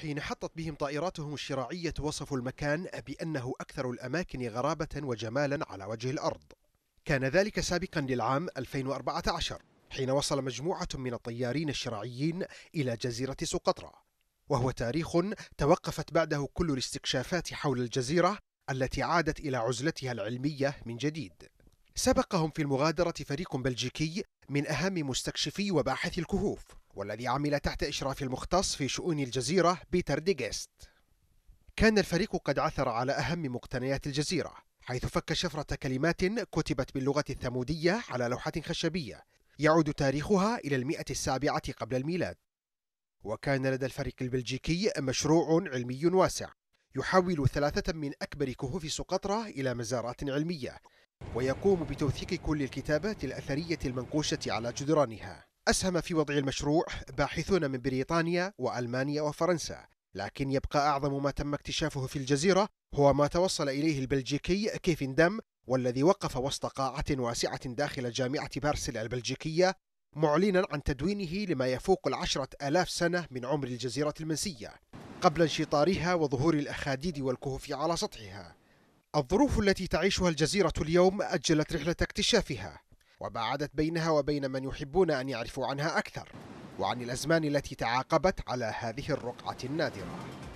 حين حطت بهم طائراتهم الشراعية وصفوا المكان بأنه أكثر الأماكن غرابة وجمالا على وجه الأرض كان ذلك سابقا للعام 2014 حين وصل مجموعة من الطيارين الشراعيين إلى جزيرة سقطرى وهو تاريخ توقفت بعده كل الاستكشافات حول الجزيرة التي عادت إلى عزلتها العلمية من جديد سبقهم في المغادرة فريق بلجيكي من أهم مستكشفي وباحثي الكهوف والذي عمل تحت إشراف المختص في شؤون الجزيرة بيتر ديجيست كان الفريق قد عثر على أهم مقتنيات الجزيرة حيث فك شفرة كلمات كتبت باللغة الثمودية على لوحة خشبية يعود تاريخها إلى المئة السابعة قبل الميلاد وكان لدى الفريق البلجيكي مشروع علمي واسع يحول ثلاثة من أكبر كهوف سقطرى إلى مزارات علمية ويقوم بتوثيق كل الكتابات الأثرية المنقوشة على جدرانها أسهم في وضع المشروع باحثون من بريطانيا وألمانيا وفرنسا لكن يبقى أعظم ما تم اكتشافه في الجزيرة هو ما توصل إليه البلجيكي كيفن دم والذي وقف وسط قاعة واسعة داخل جامعة بارسل البلجيكية معلنا عن تدوينه لما يفوق العشرة آلاف سنة من عمر الجزيرة المنسية قبل انشطارها وظهور الأخاديد والكهوف على سطحها الظروف التي تعيشها الجزيرة اليوم أجلت رحلة اكتشافها وباعدت بينها وبين من يحبون أن يعرفوا عنها أكثر وعن الأزمان التي تعاقبت على هذه الرقعة النادرة